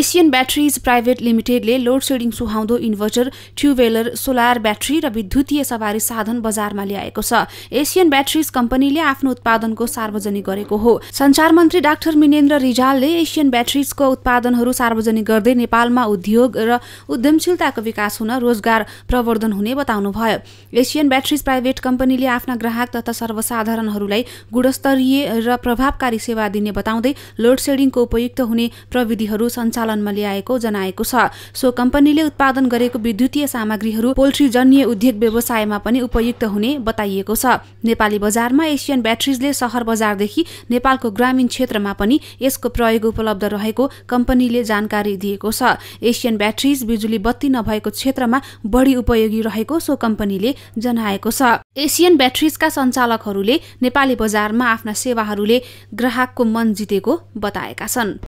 Asian Batteries private लिमिटेडले load shedding सुहाउँदो inverter ट्युबवेलर सोलार ब्याट्री र विद्युतीय सवारी साधन बजारमा ल्याएको छ एसियन ब्याट्रिज कम्पनीले आफ्नो उत्पादनको सार्वजनिक गरेको हो संचार मन्त्री डाक्टर मिनेन्द्र रिजालले एसियन ब्याट्रिजको उत्पादनहरू सार्वजनिक गर्दै नेपालमा उद्योग र उद्यमशीलताको विकास हुन रोजगार प्रवर्धन हुने बताउनुभयो एसियन ब्याट्रिज प्राइभेट कम्पनीले आफ्ना ग्राहक तथा सर्वसाधारणहरूलाई गुणस्तरीय र प्रभावकारी सेवा दिने बताउँदै लोड सेडिङको उपयुक्त हुने प्रविधिहरू सञ्चालनमा ल्याएको जनाएको छ सो कम्पनीले उत्पादन गरेको विद्युतीय सामग्रीहरू पोल्ट्रीजन्य उद्योग व्यवसायमा पनि उपयुक्त हुने बताइएको छ नेपाली बजारमा एसियन ब्याट्रिजले सहर बजारदेखि नेपालको ग्रामीण क्षेत्रमा पनि यसको प्रयोग उपलब्ध रहेको कम्पनीले जानकारी दिएको छ एसियन ब्याट्रिज बिजुली बत्ती नभएको क्षेत्रमा बढी उपयोगी रहेको सो कम्पनीले जनाएको छ एसियन ब्याट्रिजका सञ्चालकहरूले नेपाली बजारमा आफ्ना सेवाहरूले ग्राहकको मन जितेको बताएका छन्